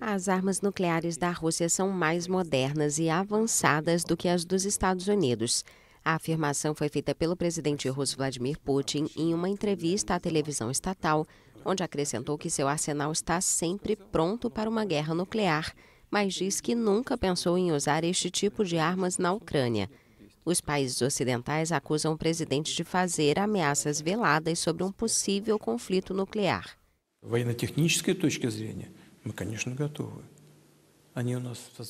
As armas nucleares da Rússia são mais modernas e avançadas do que as dos Estados Unidos. A afirmação foi feita pelo presidente russo Vladimir Putin em uma entrevista à televisão estatal, onde acrescentou que seu arsenal está sempre pronto para uma guerra nuclear, mas diz que nunca pensou em usar este tipo de armas na Ucrânia. Os países ocidentais acusam o presidente de fazer ameaças veladas sobre um possível conflito nuclear военно-технической точки зрения мы, конечно, готовы.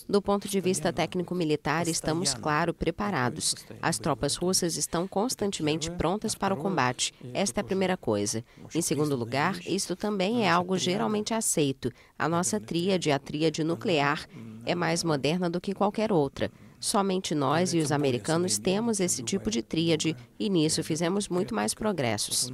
Do ponto de vista técnico-militar, estamos, claro, preparados. As tropas russas estão constantemente prontas para o combate. Esta é a primeira coisa. Em segundo lugar, isto também é algo geralmente aceito. A nossa tríade, a tríade nuclear, é mais moderna do que qualquer outra. Somente nós e os americanos temos esse tipo de tríade e nisso fizemos é, muito mais é, progressos.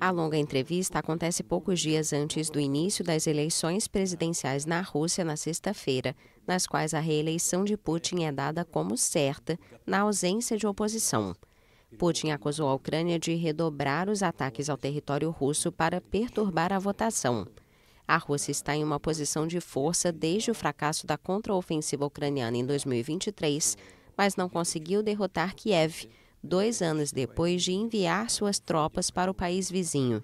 A longa entrevista acontece poucos dias antes do início das eleições presidenciais na Rússia na sexta-feira, nas quais a reeleição de Putin é dada como certa, na ausência de oposição. Putin acusou a Ucrânia de redobrar os ataques ao território russo para perturbar a votação. A Rússia está em uma posição de força desde o fracasso da contraofensiva ucraniana em 2023, mas não conseguiu derrotar Kiev, dois anos depois de enviar suas tropas para o país vizinho.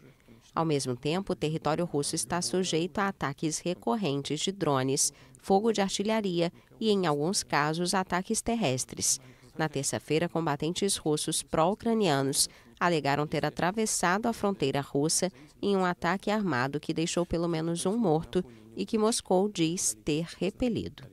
Ao mesmo tempo, o território russo está sujeito a ataques recorrentes de drones, fogo de artilharia e, em alguns casos, ataques terrestres. Na terça-feira, combatentes russos pró-ucranianos alegaram ter atravessado a fronteira russa em um ataque armado que deixou pelo menos um morto e que Moscou diz ter repelido.